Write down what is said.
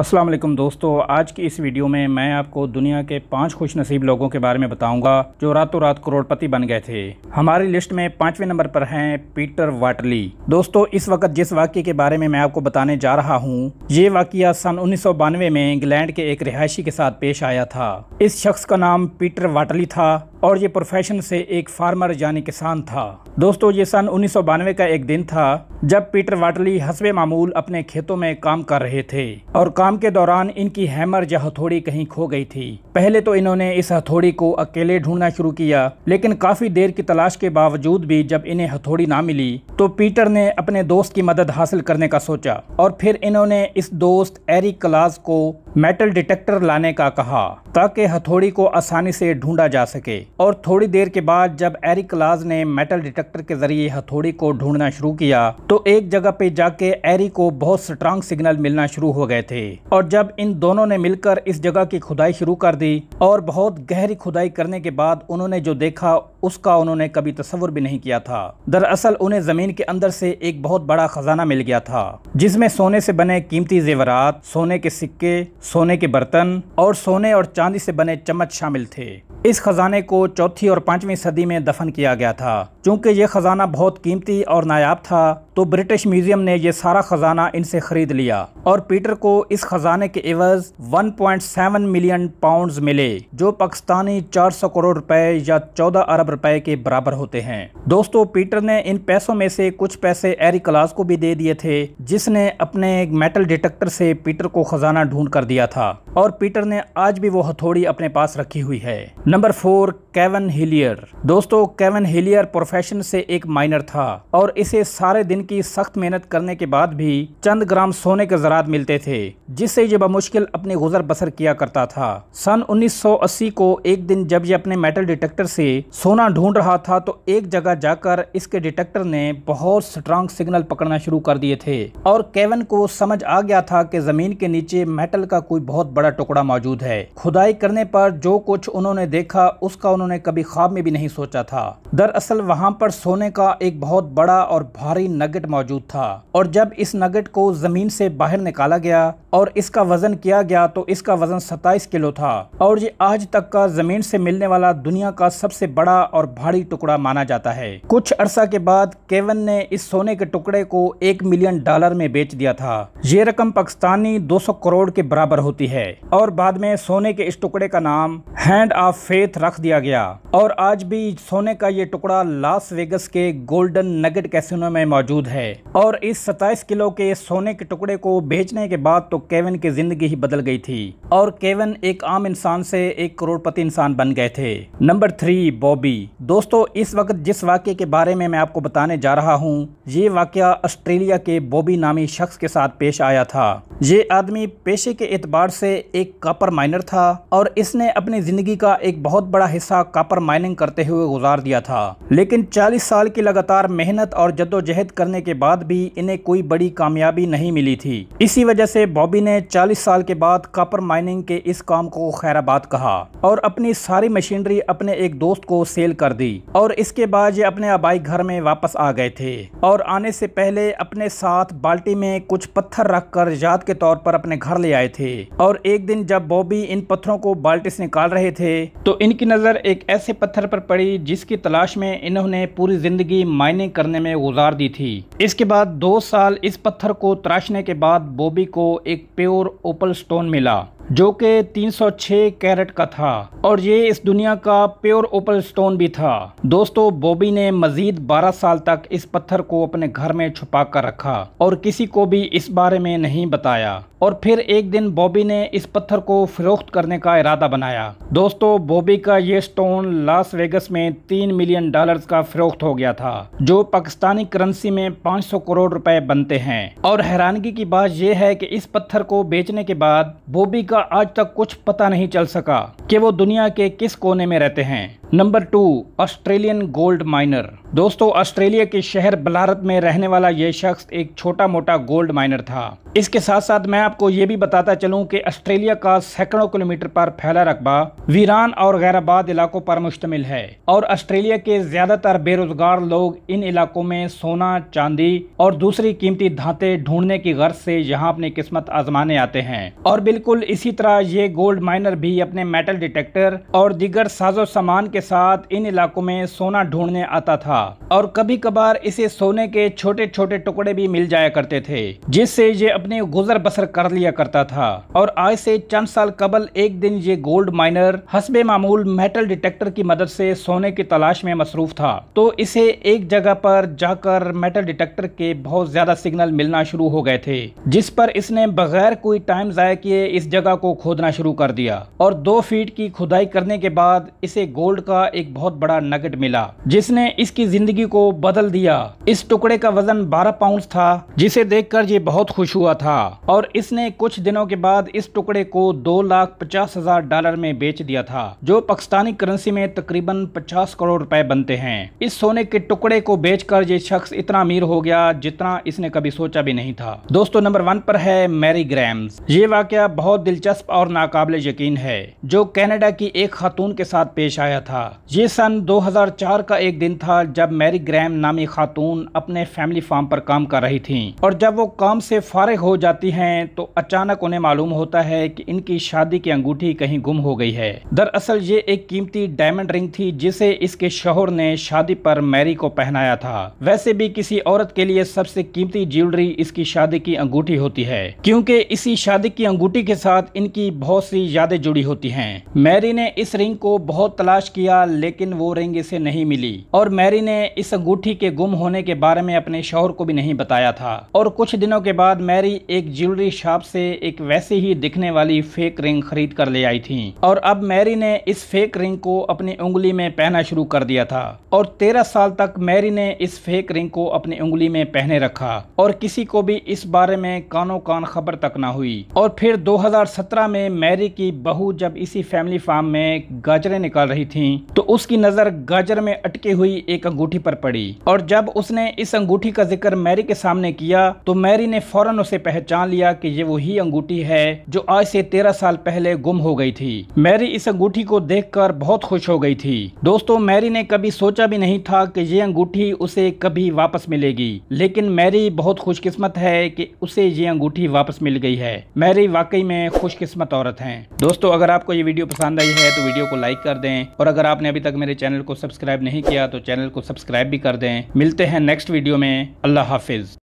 असलम दोस्तों आज की इस वीडियो में मैं आपको दुनिया के पांच खुश नसीब लोगों के बारे में बताऊंगा जो रातों रात करोड़पति बन गए थे हमारी लिस्ट में पांचवें नंबर पर हैं पीटर वाटली दोस्तों इस वक्त जिस वाक्य के बारे में मैं आपको बताने जा रहा हूं, ये वाक्य सन उन्नीस में इंग्लैंड के एक रिहायशी के साथ पेश आया था इस शख्स का नाम पीटर वाटली था और ये प्रोफेशन से एक फार्मर यानी किसान था दोस्तों ये सन उन्नीस का एक दिन था जब पीटर वाटली हसवे मामूल अपने खेतों में काम कर रहे थे और काम के दौरान इनकी हैमर या हथौड़ी कहीं खो गई थी पहले तो इन्होंने इस हथौड़ी को अकेले ढूंढना शुरू किया लेकिन काफी देर की तलाश के बावजूद भी जब इन्हें हथौड़ी ना मिली तो पीटर ने अपने दोस्त की मदद हासिल करने का सोचा और फिर इन्होंने इस दोस्त एरिक क्लास को मेटल डिटेक्टर लाने का कहा ताकि हथौड़ी को आसानी से ढूंढा जा सके और थोड़ी देर के बाद जब एरिक क्लाज ने मेटल डिटेक्टर के जरिए हथौड़ी को ढूंढना शुरू किया तो एक जगह पे जाके एरी को बहुत स्ट्रांग सिग्नल मिलना शुरू हो गए थे और जब इन दोनों ने मिलकर इस जगह की खुदाई शुरू कर दी और बहुत गहरी खुदाई करने के बाद उन्होंने जो देखा उसका उन्होंने कभी तस्वर भी नहीं किया था दरअसल उन्हें ज़मीन के अंदर से एक बहुत बड़ा ख़जाना मिल गया था जिसमें सोने से बने कीमती जेवरात सोने के सिक्के सोने के बर्तन और सोने और चांदी से बने चम्मच शामिल थे इस खजाने को चौथी और पाँचवीं सदी में दफन किया गया था चूँकि ये ख़ज़ाना बहुत कीमती और नायाब था तो ब्रिटिश म्यूज़ियम ने यह सारा ख़ज़ाना इनसे ख़रीद लिया और पीटर को इस ख़ज़ाने के एवज़ 1.7 मिलियन पाउंड्स मिले जो पाकिस्तानी 400 करोड़ रुपए या 14 अरब रुपए के बराबर होते हैं दोस्तों पीटर ने इन पैसों में से कुछ पैसे एरी क्लास को भी दे दिए थे जिसने अपने मेटल डिटेक्टर से पीटर को ख़ज़ाना ढूंढ कर दिया था और पीटर ने आज भी वो हथौड़ी अपने पास रखी हुई है नंबर फोर केवन हिलियर दोस्तों केवन हिलियर प्रोफेशन से एक माइनर था और इसे सारे दिन की सख्त मेहनत करने के बाद भी चंद ग्राम सोने के जरात मिलते थे जिससे ये मुश्किल अपनी गुजर बसर किया करता था सन 1980 को एक दिन जब ये अपने मेटल डिटेक्टर से सोना ढूंढ रहा था तो एक जगह जाकर इसके डिटेक्टर ने बहुत स्ट्रांग सिग्नल पकड़ना शुरू कर दिए थे और केवन को समझ आ गया था कि जमीन के नीचे मेटल का कोई बहुत बड़ा टुकड़ा मौजूद है खुदाई करने पर जो कुछ उन्होंने देखा उसका उन्होंने उन्होंने कभी ख्वाब में भी नहीं सोचा था दरअसल वहाँ पर सोने का एक बहुत बड़ा और भारी नगेट मौजूद था और जब इस नगेट को ज़मीन से बाहर निकाला गया और इसका वज़न किया गया तो इसका वज़न 27 किलो था और ये आज तक का ज़मीन से मिलने वाला दुनिया का सबसे बड़ा और भारी टुकड़ा माना जाता है कुछ अरसा के बाद केवन ने इस सोने के टुकड़े को एक मिलियन डॉलर में बेच दिया था ये रकम पाकिस्तानी 200 करोड़ के बराबर होती है और बाद में सोने के इस टुकड़े का नाम हैंड ऑफ फेथ रख दिया गया गया और आज भी सोने का ये टुकड़ा लास वेगस के गोल्डन नगेट कैसिनो में मौजूद है और इस 27 किलो के सोने के टुकड़े को बेचने के बाद तो केवन की जिंदगी ही बदल गई थी और केवन एक आम इंसान से एक करोड़पति इंसान बन गए थे नंबर थ्री बॉबी दोस्तों इस वक्त जिस वाक्य के बारे में मैं आपको बताने जा रहा हूँ ये वाक्य ऑस्ट्रेलिया के बॉबी नामी शख्स के साथ पेश आया था ये आदमी पेशे के एतबार से एक कापर माइनर था और इसने अपनी ज़िंदगी का एक बहुत बड़ा हिस्सा कापर माइनिंग करते हुए गुजार दिया था लेकिन 40 साल की लगातार मेहनत और जद्दोजहद करने के बाद भी इन्हें कोई बड़ी कामयाबी नहीं मिली थी इसी वजह से बॉबी ने 40 साल के बाद कापर माइनिंग के इस काम को खैराबाद कहा और अपनी सारी मशीनरी अपने एक दोस्त को सेल कर दी और इसके बाद ये अपने आबाई घर में वापस आ गए थे और आने से पहले अपने साथ बाल्टी में कुछ पत्थर रख कर याद के तौर पर अपने घर ले आए थे और एक दिन जब बॉबी इन पत्थरों को बाल्टी से निकाल रहे थे तो इनकी नज़र एक एक ऐसे पत्थर पर पड़ी जिसकी तलाश में इन्होंने पूरी ज़िंदगी माइनिंग करने में गुजार दी थी इसके बाद दो साल इस पत्थर को तराशने के बाद बॉबी को एक प्योर ओपल स्टोन मिला जो कि 306 कैरेट का था और ये इस दुनिया का प्योर ओपल स्टोन भी था दोस्तों बॉबी ने मजीद 12 साल तक इस पत्थर को अपने घर में छुपा कर रखा और किसी को भी इस बारे में नहीं बताया और फिर एक दिन बॉबी ने इस पत्थर को फरोख्त करने का इरादा बनाया दोस्तों बॉबी का ये स्टोन लास वेगस में तीन मिलियन डॉलर्स का फरोख्त हो गया था जो पाकिस्तानी करेंसी में 500 करोड़ रुपए बनते हैं और हैरानगी की बात यह है कि इस पत्थर को बेचने के बाद बॉबी का का आज तक कुछ पता नहीं चल सका कि वो दुनिया के किस कोने में रहते हैं number two Australian gold miner दोस्तों ऑस्ट्रेलिया के शहर बलारत में रहने वाला यह शख्स एक छोटा मोटा गोल्ड माइनर था इसके साथ साथ मैं आपको ये भी बताता चलूं कि ऑस्ट्रेलिया का सैकड़ों किलोमीटर पर फैला रकबा वीरान और गैराबाद इलाकों पर मुश्तमिल है और ऑस्ट्रेलिया के ज्यादातर बेरोजगार लोग इन इलाकों में सोना चांदी और दूसरी कीमती धाते ढूंढने की गर्ज से यहाँ अपनी किस्मत आजमाने आते हैं और बिल्कुल इसी तरह ये गोल्ड माइनर भी अपने मेटल डिटेक्टर और दिगर साजो सामान के साथ इन इलाकों में सोना ढूंढने आता था और कभी कभार इसे सोने के छोटे छोटे टुकड़े भी मिल जाया करते थे जिससे ये अपने गुजर बसर कर लिया करता था और आज से चंद साल कबल एक दिन ये गोल्ड माइनर हसबे मामूल मेटल डिटेक्टर की मदद से सोने की तलाश में मसरूफ था तो इसे एक जगह पर जाकर मेटल डिटेक्टर के बहुत ज्यादा सिग्नल मिलना शुरू हो गए थे जिस पर इसने बगैर कोई टाइम जाया किए इस जगह को खोदना शुरू कर दिया और दो फीट की खुदाई करने के बाद इसे गोल्ड का एक बहुत बड़ा नगेट मिला जिसने इसकी जिंदगी को बदल दिया इस टुकड़े का वजन 12 पाउंड था जिसे देखकर ये बहुत खुश हुआ था और इसने कुछ दिनों के बाद इस टुकड़े को दो लाख पचास हजार डॉलर में बेच दिया था जो पाकिस्तानी करेंसी में तकरीबन पचास करोड़ रुपए बनते हैं इस सोने के टुकड़े को बेचकर ये शख्स इतना अमीर हो गया जितना इसने कभी सोचा भी नहीं था दोस्तों नंबर वन पर है मैरी ग्राम ये वाक्य बहुत दिलचस्प और नाकाबले यकीन है जो कनाडा की एक खातून के साथ पेश आया था था ये सन 2004 का एक दिन था जब मैरी ग्रैम नामी खातून अपने फैमिली फार्म पर काम कर रही थी और जब वो काम से फारग हो जाती हैं तो अचानक उन्हें मालूम होता है कि इनकी शादी की अंगूठी कहीं गुम हो गई है दरअसल ये एक कीमती डायमंड रिंग थी जिसे इसके शोहर ने शादी पर मैरी को पहनाया था वैसे भी किसी औरत के लिए सबसे कीमती ज्वेलरी इसकी शादी की अंगूठी होती है क्योंकि इसी शादी की अंगूठी के साथ इनकी बहुत सी यादें जुड़ी होती हैं मैरी ने इस रिंग को बहुत तलाश की किया लेकिन वो रिंग इसे नहीं मिली और मैरी ने इस अंगूठी के गुम होने के बारे में अपने शोहर को भी नहीं बताया था और कुछ दिनों के बाद मैरी एक ज्वेलरी शॉप से एक वैसे ही दिखने वाली फेक रिंग खरीद कर ले आई थी और अब मैरी ने इस फेक रिंग को अपनी उंगली में पहना शुरू कर दिया था और तेरह साल तक मैरी ने इस फेक रिंग को अपनी उंगली में पहने रखा और किसी को भी इस बारे में कानों कान खबर तक ना हुई और फिर 2017 में मैरी की बहू जब इसी फैमिली फार्म में गाजरे निकाल रही थी तो उसकी नजर गाजर में अटकी हुई एक अंगूठी पर पड़ी और जब उसने इस अंगूठी का जिक्र मैरी के सामने किया तो मैरी ने फौरन उसे पहचान लिया कि ये वही अंगूठी है जो आज से तेरह साल पहले गुम हो गई थी मैरी इस अंगूठी को देखकर बहुत खुश हो गई थी दोस्तों मैरी ने कभी सोचा भी नहीं था कि ये अंगूठी उसे कभी वापस मिलेगी लेकिन मैरी बहुत खुशकिस्मत है कि उसे ये अंगूठी वापस मिल गई है मैरी वाकई में खुशकिस्मत औरत है दोस्तों अगर आपको ये वीडियो पसंद आई है तो वीडियो को लाइक कर दें और अगर अगर आपने अभी तक मेरे चैनल को सब्सक्राइब नहीं किया तो चैनल को सब्सक्राइब भी कर दें मिलते हैं नेक्स्ट वीडियो में अल्लाह हाफिज़